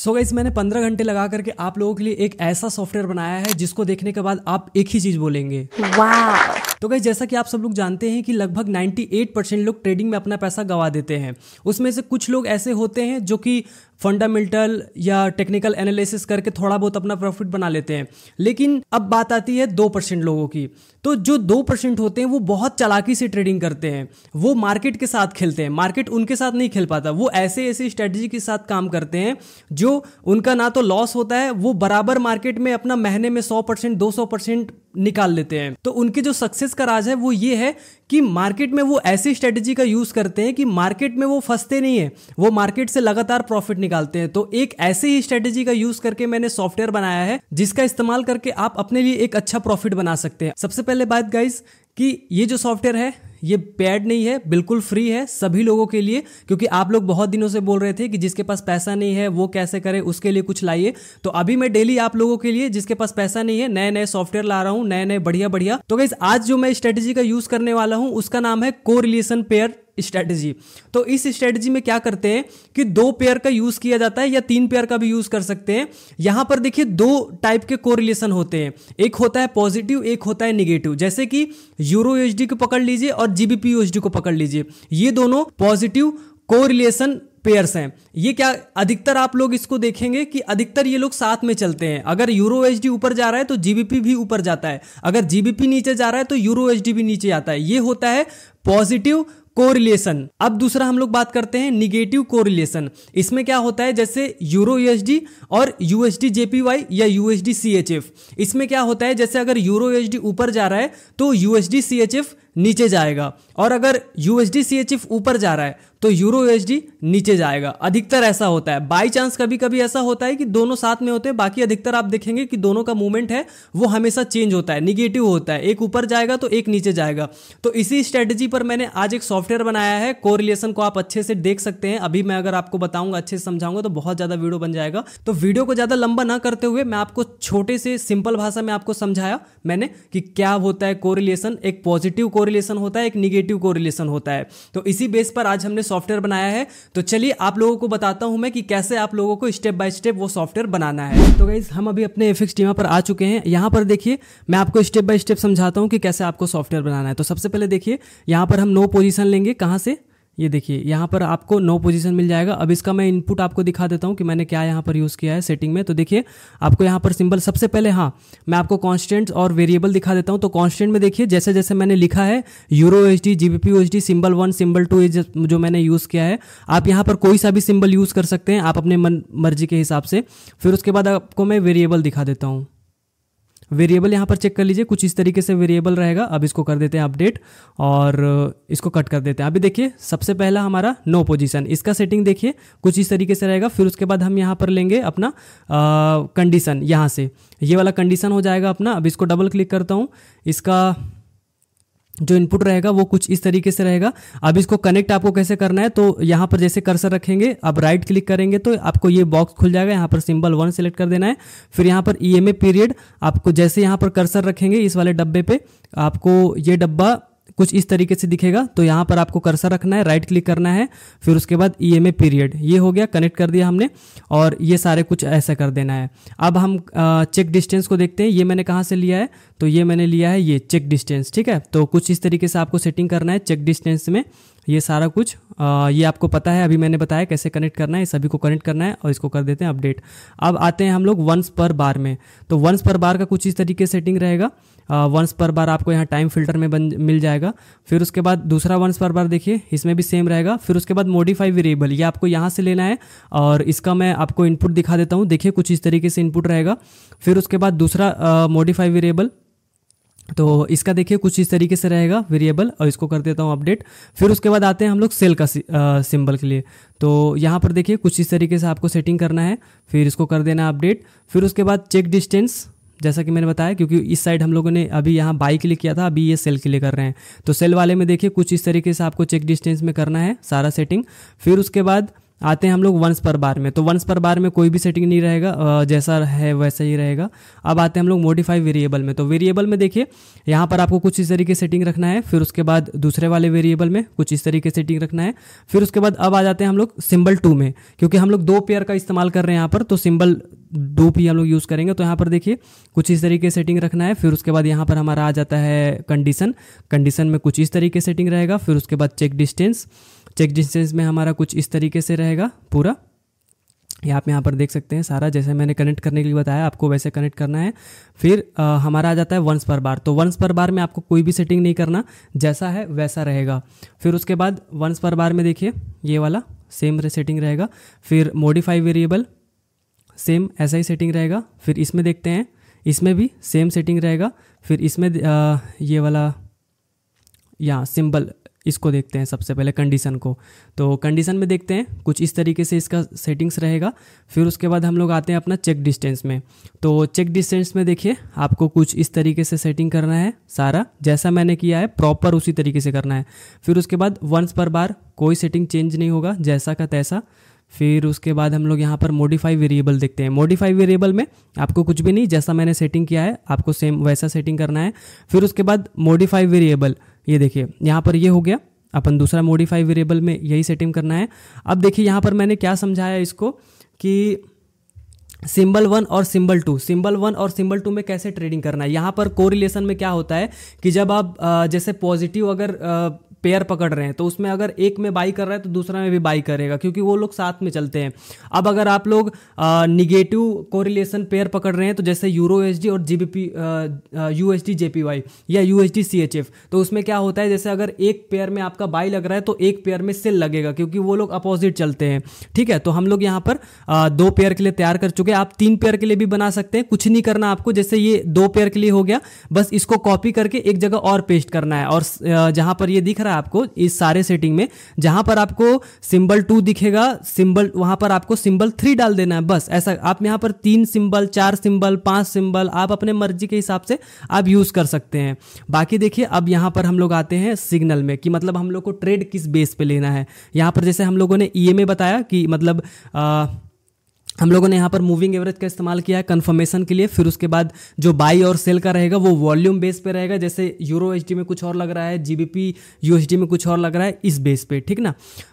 सो so guys मैंने पंद्रह घंटे लगा करके आप लोगों के लिए एक ऐसा सॉफ्टवेयर बनाया है जिसको देखने के बाद आप एक ही चीज बोलेंगे तो गाइज जैसा कि आप सब लोग जानते हैं कि लगभग 98 परसेंट लोग ट्रेडिंग में अपना पैसा गवा देते हैं उसमें से कुछ लोग ऐसे होते हैं जो कि फंडामेंटल या टेक्निकल एनालिसिस करके थोड़ा बहुत अपना प्रॉफिट बना लेते हैं लेकिन अब बात आती है दो परसेंट लोगों की तो जो दो परसेंट होते हैं वो बहुत चालाकी से ट्रेडिंग करते हैं वो मार्केट के साथ खेलते हैं मार्केट उनके साथ नहीं खेल पाता वो ऐसे ऐसे स्ट्रेटजी के साथ काम करते हैं जो उनका ना तो लॉस होता है वो बराबर मार्केट में अपना महीने में सौ परसेंट दो सौ परसेंट निकाल लेते हैं तो उनके जो सक्सेस का राज है वो ये है कि मार्केट में वो ऐसी स्ट्रेटजी का यूज करते हैं कि मार्केट में वो फंसते नहीं है वो मार्केट से लगातार प्रॉफिट निकालते हैं तो एक ऐसे ही स्ट्रेटेजी का यूज करके मैंने सॉफ्टवेयर बनाया है जिसका इस्तेमाल करके आप अपने लिए एक अच्छा प्रॉफिट बना सकते हैं सबसे पहले बात गाइज कि ये जो सॉफ्टवेयर है ये पैड नहीं है बिल्कुल फ्री है सभी लोगों के लिए क्योंकि आप लोग बहुत दिनों से बोल रहे थे कि जिसके पास पैसा नहीं है वो कैसे करे उसके लिए कुछ लाइए तो अभी मैं डेली आप लोगों के लिए जिसके पास पैसा नहीं है नए नए सॉफ्टवेयर ला रहा हूँ नए नए बढ़िया बढ़िया तो गई आज जो मैं स्ट्रेटेजी का यूज करने वाला हूँ उसका नाम है को रिलेशन पेयर स्ट्रेटेजी तो इस स्ट्रेटेजी में क्या करते हैं कि दो पेयर का यूज किया जाता है या तीन पेयर का भी यूज कर सकते हैं यहां पर देखिए दो टाइप के कोरिलेशन होते हैं एक होता है पॉजिटिव एक होता है निगेटिव जैसे कि यूरो यूएसडी को पकड़ लीजिए और जीबीपी यूएसडी को पकड़ लीजिए ये दोनों पॉजिटिव कोरिलेशन पेयर्स हैं ये क्या अधिकतर आप लोग इसको देखेंगे कि अधिकतर ये लोग साथ में चलते हैं अगर यूरो एच ऊपर जा रहा है तो जीबीपी भी ऊपर जाता है अगर जीबीपी नीचे जा रहा है तो यूरो एच भी नीचे आता है ये होता है पॉजिटिव कोरिलेशन अब दूसरा हम लोग बात करते हैं निगेटिव कोरिलेशन इसमें क्या होता है जैसे यूरो यूएसडी और यूएसडी जेपीवाई या यूएसडी सीएचएफ इसमें क्या होता है जैसे अगर यूरो यूएसडी ऊपर जा रहा है तो यूएसडी सीएचएफ नीचे जाएगा और अगर यूएसडी सीएचएफ ऊपर जा रहा है तो यूरो यूएसडी नीचे जाएगा अधिकतर ऐसा होता है बाई चांस कभी कभी ऐसा होता है कि दोनों साथ में होते हैं बाकी अधिकतर आप देखेंगे कि दोनों का मूवमेंट है वो हमेशा चेंज होता है निगेटिव होता है एक ऊपर जाएगा तो एक नीचे जाएगा तो इसी स्ट्रेटजी पर मैंने आज एक सॉफ्टवेयर बनाया है कोरिलेशन को आप अच्छे से देख सकते हैं अभी मैं अगर आपको बताऊंगा अच्छे से समझाऊंगा तो बहुत ज्यादा वीडियो बन जाएगा तो वीडियो को ज्यादा लंबा ना करते हुए मैं आपको छोटे से सिंपल भाषा में आपको समझाया मैंने कि क्या होता है कोरिलेशन एक पॉजिटिव कोरिलेशन होता है एक निगेटिव कोरिलेशन होता है तो इसी बेस पर आज हमने सॉफ्टवेयर बनाया है तो चलिए आप लोगों को बताता हूं मैं कि कैसे आप लोगों को स्टेप बाय स्टेप वो सॉफ्टवेयर बनाना है तो गाइज हम अभी अपने एफिक्स टीमा पर आ चुके हैं यहां पर देखिए मैं आपको स्टेप बाय स्टेप समझाता हूं कि कैसे आपको सॉफ्टवेयर बनाना है तो सबसे पहले देखिए यहां पर हम नो पोजिशन लेंगे कहां से ये देखिए यहाँ पर आपको नो पोजीशन मिल जाएगा अब इसका मैं इनपुट आपको दिखा देता हूँ कि मैंने क्या यहाँ पर यूज़ किया है सेटिंग में तो देखिए आपको यहाँ पर सिंबल सबसे पहले हाँ मैं आपको कॉन्स्टेंट और वेरिएबल दिखा देता हूँ तो कॉन्स्टेंट में देखिए जैसे जैसे मैंने लिखा है euro H D G B P H D symbol one symbol two जो मैंने यूज़ किया है आप यहाँ पर कोई सा भी सिंबल यूज़ कर सकते हैं आप अपने मन मर्जी के हिसाब से फिर उसके बाद आपको मैं वेरिएबल दिखा देता हूँ वेरिएबल यहाँ पर चेक कर लीजिए कुछ इस तरीके से वेरिएबल रहेगा अब इसको कर देते हैं अपडेट और इसको कट कर देते हैं अभी देखिए सबसे पहला हमारा नो पोजीशन इसका सेटिंग देखिए कुछ इस तरीके से रहेगा फिर उसके बाद हम यहाँ पर लेंगे अपना कंडीशन यहाँ से ये वाला कंडीशन हो जाएगा अपना अब इसको डबल क्लिक करता हूँ इसका जो इनपुट रहेगा वो कुछ इस तरीके से रहेगा अब इसको कनेक्ट आपको कैसे करना है तो यहाँ पर जैसे कर्सर रखेंगे अब राइट क्लिक करेंगे तो आपको ये बॉक्स खुल जाएगा यहाँ पर सिंबल वन सेलेक्ट कर देना है फिर यहाँ पर ई पीरियड आपको जैसे यहाँ पर कर्सर रखेंगे इस वाले डब्बे पे आपको ये डब्बा कुछ इस तरीके से दिखेगा तो यहाँ पर आपको कर्सर रखना है राइट क्लिक करना है फिर उसके बाद ई एम ए पीरियड ये हो गया कनेक्ट कर दिया हमने और ये सारे कुछ ऐसा कर देना है अब हम चेक डिस्टेंस को देखते हैं ये मैंने कहाँ से लिया है तो ये मैंने लिया है ये चेक डिस्टेंस ठीक है तो कुछ इस तरीके से आपको सेटिंग करना है चेक डिस्टेंस में ये सारा कुछ आ, ये आपको पता है अभी मैंने बताया कैसे कनेक्ट करना है सभी को कनेक्ट करना है और इसको कर देते हैं अपडेट अब आते हैं हम लोग वंस पर बार में तो वंस पर बार का कुछ इस तरीके सेटिंग रहेगा वंस पर बार आपको यहाँ टाइम फिल्टर में बन मिल जाएगा फिर उसके बाद दूसरा वंस पर बार देखिए इसमें भी सेम रहेगा फिर उसके बाद मोडिफाई वेरिएबल ये आपको यहाँ से लेना है और इसका मैं आपको इनपुट दिखा देता हूँ देखिए कुछ इस तरीके से इनपुट रहेगा फिर उसके बाद दूसरा मोडिफाई वेरिएबल तो इसका देखिए कुछ इस तरीके से रहेगा वेरिएबल और इसको कर देता हूँ अपडेट फिर उसके बाद आते हैं हम लोग सेल का सिंबल के लिए तो यहाँ पर देखिए कुछ इस तरीके से आपको सेटिंग करना है फिर इसको कर देना अपडेट फिर उसके बाद चेक डिस्टेंस जैसा कि मैंने बताया क्योंकि इस साइड हम लोगों ने अभी यहाँ बाई के लिए किया था अभी ये सेल के लिए कर रहे हैं तो सेल वाले में देखिए कुछ इस तरीके से आपको चेक डिस्टेंस में करना है सारा सेटिंग फिर उसके बाद आते हैं हम लोग वंस पर बार में तो वंस पर बार में कोई भी सेटिंग नहीं रहेगा जैसा है वैसा ही रहेगा अब आते हैं हम लोग मोडिफाई वेरिएबल में तो वेरिएबल में देखिए यहाँ पर आपको कुछ इस तरीके सेटिंग रखना है फिर उसके बाद दूसरे वाले वेरिएबल में कुछ इस तरीके सेटिंग रखना है फिर उसके बाद अब आ जाते हैं हम लोग सिम्बल टू में क्योंकि हम लोग दो पेयर का इस्तेमाल कर रहे हैं यहाँ पर तो सिम्बल डूप पी हम लोग यूज़ करेंगे तो यहाँ पर देखिए कुछ इस तरीके सेटिंग रखना है फिर उसके बाद यहाँ पर हमारा आ जाता है कंडीशन कंडीशन में कुछ इस तरीके सेटिंग रहेगा फिर उसके बाद चेक डिस्टेंस चेक डिस्टेंस में हमारा कुछ इस तरीके से रहेगा पूरा ये आप यहाँ पर देख सकते हैं सारा जैसे मैंने कनेक्ट करने के लिए बताया आपको वैसे कनेक्ट करना है फिर आ, हमारा आ जाता है वंस पर बार तो वंस पर बार में आपको कोई भी सेटिंग नहीं करना जैसा है वैसा रहेगा फिर उसके बाद वंस पर बार में देखिए ये वाला सेम सेटिंग रहेगा फिर मॉडिफाई वेरिएबल सेम ऐसा ही सेटिंग रहेगा फिर इसमें देखते हैं इसमें भी सेम सेटिंग रहेगा फिर इसमें आ, ये वाला यहाँ सिंबल इसको देखते हैं सबसे पहले कंडीशन को तो कंडीशन में देखते हैं कुछ इस तरीके से इसका सेटिंग्स रहेगा फिर उसके बाद हम लोग आते हैं अपना चेक डिस्टेंस में तो चेक डिस्टेंस में देखिए आपको कुछ इस तरीके से सेटिंग करना है सारा जैसा मैंने किया है प्रॉपर उसी तरीके से करना है फिर उसके बाद वंस पर बार कोई सेटिंग चेंज नहीं होगा जैसा का तैसा फिर उसके बाद हम लोग यहाँ पर मॉडिफाई वेरिएबल देखते हैं मॉडिफाई वेरिएबल में आपको कुछ भी नहीं जैसा मैंने सेटिंग किया है आपको सेम वैसा सेटिंग करना है फिर उसके बाद मॉडिफाई वेरिएबल ये देखिए यहाँ पर ये हो गया अपन दूसरा मोडिफाई वेरिएबल में यही सेटिंग करना है अब देखिए यहाँ पर मैंने क्या समझाया इसको कि सिंबल वन और सिंबल टू सिंबल वन और सिंबल टू में कैसे ट्रेडिंग करना है यहाँ पर कोरिलेशन में क्या होता है कि जब आप जैसे पॉजिटिव अगर पेयर पकड़ रहे हैं तो उसमें अगर एक में बाई कर रहा है तो दूसरा में भी बाई करेगा क्योंकि वो लोग साथ में चलते हैं अब अगर आप लोग निगेटिव कोरिलेशन पेयर पकड़ रहे हैं तो जैसे यूरो एस और जी यू एस या यू एस तो उसमें क्या होता है जैसे अगर एक पेयर में आपका बाई लग रहा है तो एक पेयर में सेल लगेगा क्योंकि वो लोग अपोजिट चलते हैं ठीक है तो हम लोग यहाँ पर आ, दो पेयर के लिए तैयार कर चुके हैं आप तीन पेयर के लिए भी बना सकते हैं कुछ नहीं करना आपको जैसे ये दो पेयर के लिए हो गया बस इसको कॉपी करके एक जगह और पेस्ट करना है और जहाँ पर ये दिख रहा है आपको इस सारे सेटिंग में जहां पर आपको सिंबल टू दिखेगा सिंबल वहां पर आपको सिंबल थ्री डाल देना है बस ऐसा आप यहां पर तीन सिंबल चार सिंबल पांच सिंबल आप अपने मर्जी के हिसाब से आप यूज कर सकते हैं बाकी देखिए अब यहां पर हम लोग आते हैं सिग्नल में कि मतलब हम लोग को ट्रेड किस बेस पे लेना है यहां पर जैसे हम लोगों ने ई बताया कि मतलब आ, हम लोगों ने यहाँ पर मूविंग एवरेज का इस्तेमाल किया है कन्फर्मेशन के लिए फिर उसके बाद जो बाई और सेल का रहेगा वो वॉल्यूम बेस पे रहेगा जैसे यूरो एच में कुछ और लग रहा है जीबीपी यूएसडी में कुछ और लग रहा है इस बेस पे ठीक ना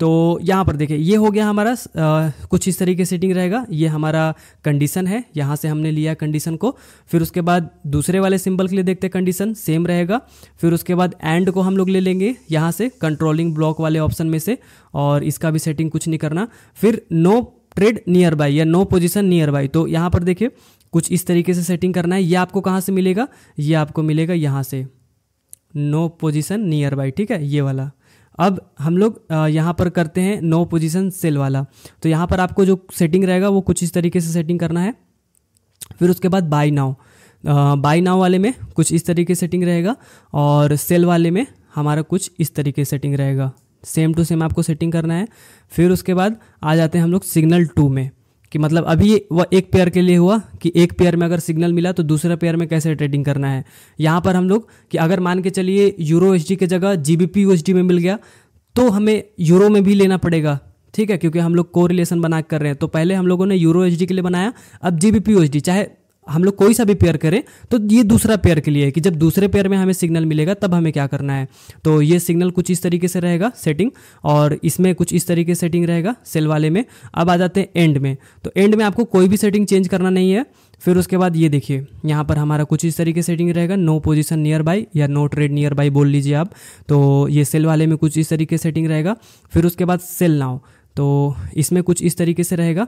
तो यहाँ पर देखिए ये हो गया हमारा आ, कुछ इस तरीके सेटिंग रहेगा ये हमारा कंडीशन है यहाँ से हमने लिया कंडीशन को फिर उसके बाद दूसरे वाले सिंबल के लिए देखते कंडीशन सेम रहेगा फिर उसके बाद एंड को हम लोग ले लेंगे यहाँ से कंट्रोलिंग ब्लॉक वाले ऑप्शन में से और इसका भी सेटिंग कुछ नहीं करना फिर नो ट्रेड नियर बाय या नो पोजिशन नियर बाय तो यहाँ पर देखिए कुछ इस तरीके से सेटिंग करना है ये आपको कहाँ से मिलेगा ये आपको मिलेगा यहाँ से नो पोजिशन नियर बाई ठीक है ये वाला अब हम लोग यहाँ पर करते हैं नो पोजिशन सेल वाला तो यहाँ पर आपको जो सेटिंग रहेगा वो कुछ इस तरीके से सेटिंग करना है फिर उसके बाद बाई नाउ बाई नाउ वाले में कुछ इस तरीके सेटिंग रहेगा और सेल वाले में हमारा कुछ इस तरीके सेटिंग रहेगा सेम टू सेम आपको सेटिंग करना है फिर उसके बाद आ जाते हैं हम लोग सिग्नल टू में कि मतलब अभी वह एक पेयर के लिए हुआ कि एक पेयर में अगर सिग्नल मिला तो दूसरा पेयर में कैसे ट्रेडिंग करना है यहाँ पर हम लोग कि अगर मान के चलिए यूरो एच की जगह जी बी में मिल गया तो हमें यूरो में भी लेना पड़ेगा ठीक है क्योंकि हम लोग को रिलेशन बना कर रहे हैं तो पहले हम लोगों ने यूरो एच के लिए बनाया अब जी बी चाहे हम लोग कोई सा भी पेयर करें तो ये दूसरा पेयर के लिए है कि जब दूसरे पेयर में हमें सिग्नल मिलेगा तब हमें क्या करना है तो ये सिग्नल कुछ इस तरीके से रहेगा सेटिंग और इसमें कुछ इस तरीके से सेटिंग रहेगा सेल वाले में अब आ जाते हैं एंड में तो एंड में आपको कोई भी सेटिंग चेंज करना नहीं है फिर उसके बाद ये देखिए यहाँ पर हमारा कुछ इस तरीके सेटिंग रहेगा नो पोजिशन नियर बाई या नो ट्रेड नियर बाई बोल लीजिए आप तो ये सेल वाले में कुछ इस तरीके सेटिंग रहेगा फिर उसके बाद सेल नाव तो इसमें कुछ इस तरीके से रहेगा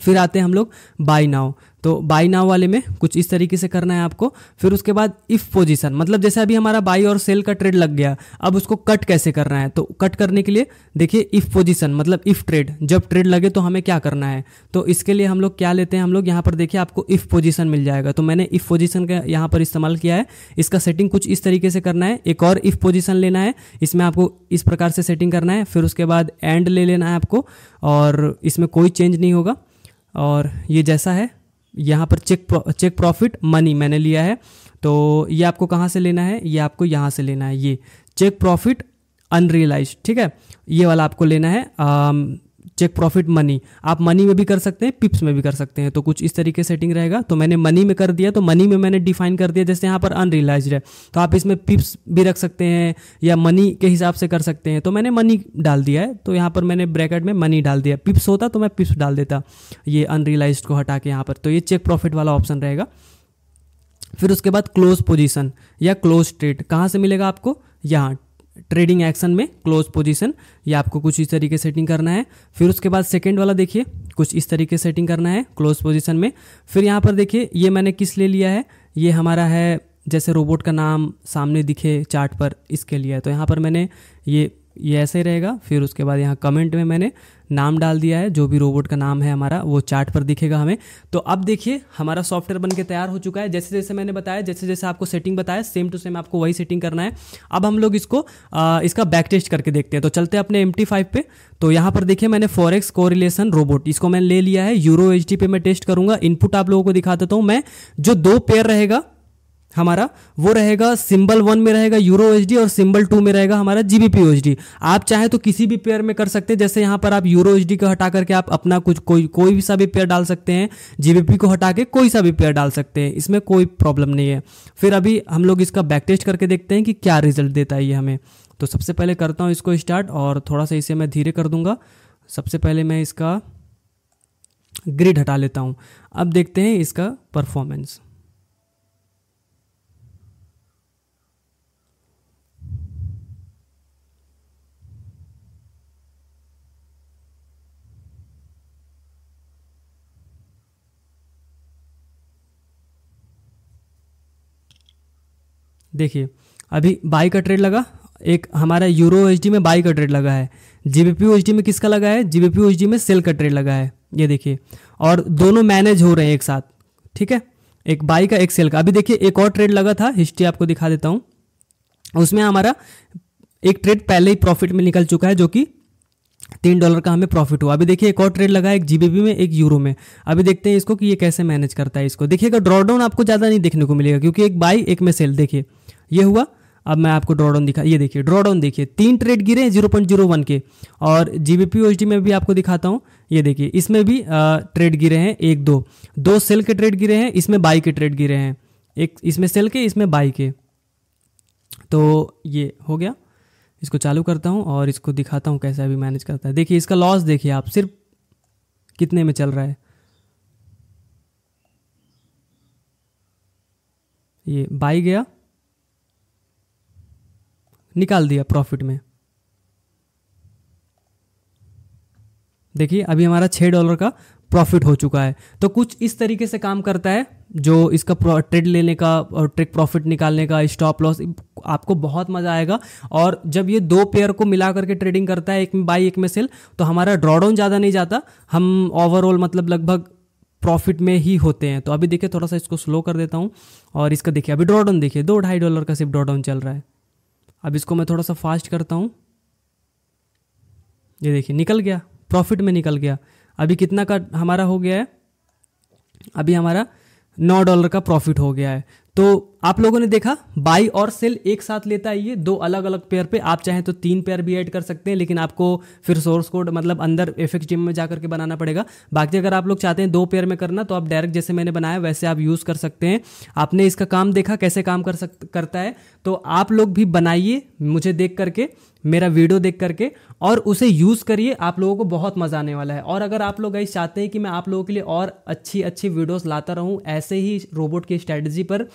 फिर आते हैं हम लोग बाय नाव तो बाई नाव वाले में कुछ इस तरीके से करना है आपको फिर उसके बाद इफ पोजीशन मतलब जैसे अभी हमारा बाई और सेल का ट्रेड लग गया अब उसको कट कैसे करना है तो कट करने के लिए देखिए इफ पोजीशन मतलब इफ ट्रेड जब ट्रेड लगे तो हमें क्या करना है तो इसके लिए हम लोग क्या लेते हैं हम लोग यहाँ पर देखिए आपको इफ पोजिशन मिल जाएगा तो मैंने इफ पोजिशन का यहाँ पर इस्तेमाल किया है इसका सेटिंग कुछ इस तरीके से करना है एक और इफ पोजिशन लेना है इसमें आपको इस प्रकार से सेटिंग करना है फिर उसके बाद एंड ले लेना है आपको और इसमें कोई चेंज नहीं होगा और ये जैसा है यहाँ पर check pro, check profit money मैंने लिया है तो ये आपको कहाँ से लेना है ये आपको यहाँ से लेना है ये चेक प्रॉफिट अनरियलाइज ठीक है ये वाला आपको लेना है चेक प्रॉफिट मनी आप मनी में भी कर सकते हैं पिप्स में भी कर सकते हैं तो कुछ इस तरीके सेटिंग रहेगा तो मैंने मनी में कर दिया तो मनी में मैंने डिफाइन कर दिया जैसे यहाँ पर अनरियलाइज है तो आप इसमें पिप्स भी रख सकते हैं या मनी के हिसाब से कर सकते हैं तो मैंने मनी डाल दिया है तो यहाँ पर मैंने ब्रैकेट में मनी डाल दिया पिप्स होता तो मैं पिप्स डाल देता ये अनरियलाइज को हटा के यहाँ पर तो ये चेक प्रॉफिट वाला ऑप्शन रहेगा फिर उसके बाद क्लोज पोजिशन या क्लोज ट्रेड कहाँ से मिलेगा आपको यहाँ ट्रेडिंग एक्शन में क्लोज पोजीशन ये आपको कुछ इस तरीके सेटिंग करना है फिर उसके बाद सेकंड वाला देखिए कुछ इस तरीके सेटिंग करना है क्लोज पोजीशन में फिर यहाँ पर देखिए ये मैंने किस ले लिया है ये हमारा है जैसे रोबोट का नाम सामने दिखे चार्ट पर इसके लिए तो यहाँ पर मैंने ये ये ऐसे ही रहेगा फिर उसके बाद यहाँ कमेंट में मैंने नाम डाल दिया है जो भी रोबोट का नाम है हमारा वो चार्ट पर दिखेगा हमें तो अब देखिए हमारा सॉफ्टवेयर बन के तैयार हो चुका है जैसे जैसे मैंने बताया जैसे जैसे आपको सेटिंग बताया सेम टू सेम आपको वही सेटिंग करना है अब हम लोग इसको आ, इसका बैक टेस्ट करके देखते हैं तो चलते हैं अपने एम पे तो यहाँ पर देखिए मैंने फॉरेक्स कोरिलेशन रोबोट इसको मैंने ले लिया है यूरो एच पे मैं टेस्ट करूंगा इनपुट आप लोगों को दिखा देता हूँ मैं जो दो पेयर रहेगा हमारा वो रहेगा सिंबल वन में रहेगा यूरो एच और सिंबल टू में रहेगा हमारा जीबीपी एच आप चाहे तो किसी भी पेयर में कर सकते हैं जैसे यहाँ पर आप यूरो एच को हटा करके आप अपना कुछ कोई कोई भी सा भी पेयर डाल सकते हैं जीबीपी को हटा के कोई सा भी पेयर डाल सकते हैं इसमें कोई प्रॉब्लम नहीं है फिर अभी हम लोग इसका बैक टेस्ट करके देखते हैं कि क्या रिजल्ट देता है ये हमें तो सबसे पहले करता हूँ इसको स्टार्ट और थोड़ा सा इसे मैं धीरे कर दूंगा सबसे पहले मैं इसका ग्रिड हटा लेता हूँ अब देखते हैं इसका परफॉर्मेंस देखिए अभी बाई का ट्रेड लगा एक हमारा यूरो एच में बाई का ट्रेड लगा है जीबीपी बी में किसका लगा है जीबीपी बी में सेल का ट्रेड लगा है ये देखिए और दोनों मैनेज हो रहे हैं एक साथ ठीक है एक बाई का एक सेल का अभी देखिए एक और ट्रेड लगा था हिस्ट्री आपको दिखा देता हूँ उसमें हमारा एक ट्रेड पहले ही प्रॉफिट में निकल चुका है जो कि तीन डॉलर का हमें प्रॉफिट हुआ अभी देखिए एक और ट्रेड लगा है एक जीबीपी में एक यूरो में अभी देखते हैं इसको कि ये कैसे मैनेज करता है इसको देखिएगा ड्रॉडाउन आपको ज़्यादा नहीं देखने को मिलेगा क्योंकि एक बाई एक में सेल देखिए ये हुआ अब मैं आपको ड्रॉडाउन दिखा ये देखिए ड्रॉडाउन देखिए तीन ट्रेड गिरे हैं जीरो पॉइंट जीरो वन के और जी बी पी में भी आपको दिखाता हूँ ये देखिए इसमें भी ट्रेड गिरे हैं एक दो दो सेल के ट्रेड गिरे हैं इसमें बाई के ट्रेड गिरे हैं एक इसमें सेल के इसमें बाई के तो ये हो गया इसको चालू करता हूँ और इसको दिखाता हूँ कैसे अभी मैनेज करता है देखिए इसका लॉस देखिए आप सिर्फ कितने में चल रहा है ये बाई गया निकाल दिया प्रॉफिट में देखिए अभी हमारा छः डॉलर का प्रॉफिट हो चुका है तो कुछ इस तरीके से काम करता है जो इसका ट्रेड लेने का और ट्रेड प्रॉफिट निकालने का स्टॉप लॉस आपको बहुत मज़ा आएगा और जब ये दो पेयर को मिला करके ट्रेडिंग करता है एक में बाई एक में सेल तो हमारा ड्रॉडाउन ज़्यादा नहीं जाता हम ओवरऑल मतलब लगभग प्रॉफिट में ही होते हैं तो अभी देखिए थोड़ा सा इसको स्लो कर देता हूँ और इसका देखिए अभी ड्रॉडाउन देखिए दो ढाई डॉलर का सिर्फ ड्रॉडाउन चल रहा है अब इसको मैं थोड़ा सा फास्ट करता हूँ ये देखिए निकल गया प्रॉफिट में निकल गया अभी कितना का हमारा हो गया है अभी हमारा नौ डॉलर का प्रॉफिट हो गया है तो आप लोगों ने देखा बाई और सेल एक साथ लेता है ये दो अलग अलग पेयर पे आप चाहें तो तीन पेयर भी ऐड कर सकते हैं लेकिन आपको फिर सोर्स कोड मतलब अंदर एफेक्स जिम में जाकर के बनाना पड़ेगा बाकी अगर आप लोग चाहते हैं दो पेयर में करना तो आप डायरेक्ट जैसे मैंने बनाया वैसे आप यूज़ कर सकते हैं आपने इसका काम देखा कैसे काम कर सक करता है तो आप लोग भी बनाइए मुझे देख करके मेरा वीडियो देख करके और उसे यूज़ करिए आप लोगों को बहुत मज़ा आने वाला है और अगर आप लोग गाइस चाहते हैं कि मैं आप लोगों के लिए और अच्छी अच्छी वीडियोस लाता रहूं ऐसे ही रोबोट की स्ट्रैटेजी पर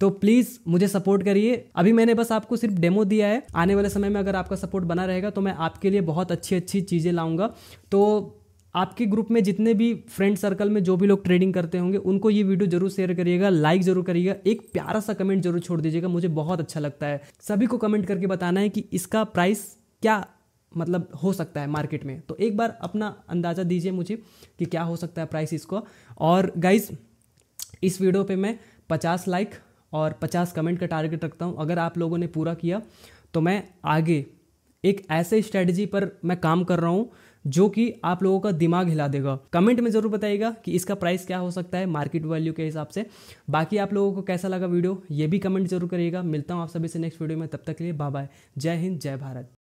तो प्लीज़ मुझे सपोर्ट करिए अभी मैंने बस आपको सिर्फ डेमो दिया है आने वाले समय में अगर आपका सपोर्ट बना रहेगा तो मैं आपके लिए बहुत अच्छी अच्छी चीज़ें लाऊंगा तो आपके ग्रुप में जितने भी फ्रेंड सर्कल में जो भी लोग ट्रेडिंग करते होंगे उनको ये वीडियो जरूर शेयर करिएगा लाइक जरूर करिएगा एक प्यारा सा कमेंट जरूर छोड़ दीजिएगा मुझे बहुत अच्छा लगता है सभी को कमेंट करके बताना है कि इसका प्राइस क्या मतलब हो सकता है मार्केट में तो एक बार अपना अंदाज़ा दीजिए मुझे कि क्या हो सकता है प्राइस इसको और गाइज इस वीडियो पे मैं 50 लाइक और 50 कमेंट का टारगेट रखता हूँ अगर आप लोगों ने पूरा किया तो मैं आगे एक ऐसे स्ट्रेटजी पर मैं काम कर रहा हूँ जो कि आप लोगों का दिमाग हिला देगा कमेंट में ज़रूर बताइएगा कि इसका प्राइस क्या हो सकता है मार्केट वैल्यू के हिसाब से बाकी आप लोगों को कैसा लगा वीडियो ये भी कमेंट जरूर करिएगा मिलता हूँ आप सभी से नेक्स्ट वीडियो में तब तक के लिए बाय जय हिंद जय भारत